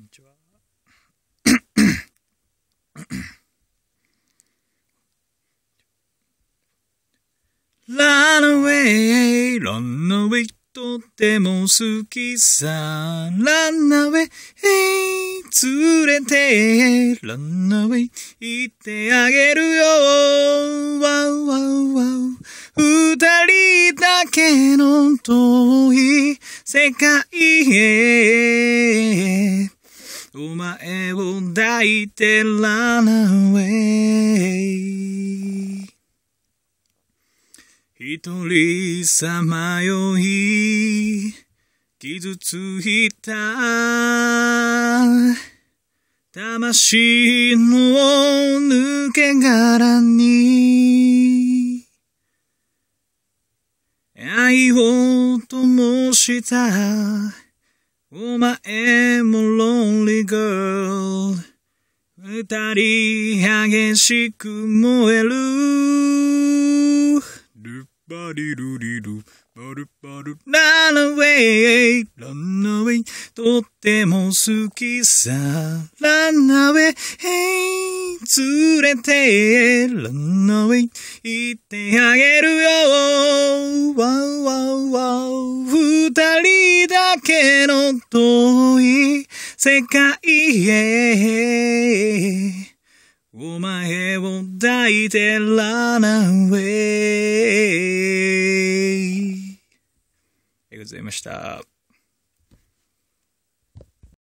にちは。Run away, run away, とても好きさ。Run away, 連れて、Run away, 行ってあげるよ。わうわうわう。二人だけの遠い世界へ。抱いて run away 一人さまよい傷ついた魂の抜け殻に愛を灯したお前もろ二人激しく燃える。ルッパリルリル、バルバル、ランナウェイ、ランナウェイ、とっても好きさ。ランナウェイ、連れて、ランナウェイ、行ってあげるよ。ワウワウワウ、二人だけの遠い世界へ。大いて run a w a ありがとうございました。